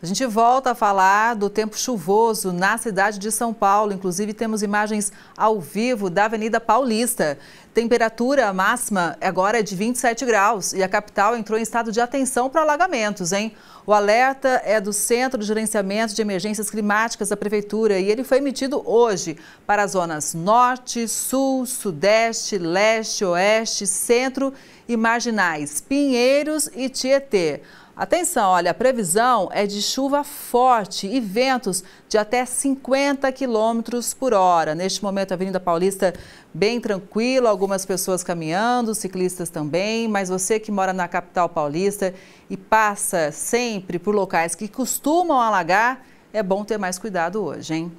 A gente volta a falar do tempo chuvoso na cidade de São Paulo. Inclusive, temos imagens ao vivo da Avenida Paulista. Temperatura máxima agora é de 27 graus e a capital entrou em estado de atenção para alagamentos, hein? O alerta é do Centro de Gerenciamento de Emergências Climáticas da Prefeitura e ele foi emitido hoje para as zonas Norte, Sul, Sudeste, Leste, Oeste, Centro e Marginais, Pinheiros e Tietê. Atenção, olha, a previsão é de chuva forte e ventos de até 50 quilômetros por hora. Neste momento, a Avenida Paulista bem tranquila, algumas pessoas caminhando, ciclistas também, mas você que mora na capital paulista e passa sempre por locais que costumam alagar, é bom ter mais cuidado hoje, hein?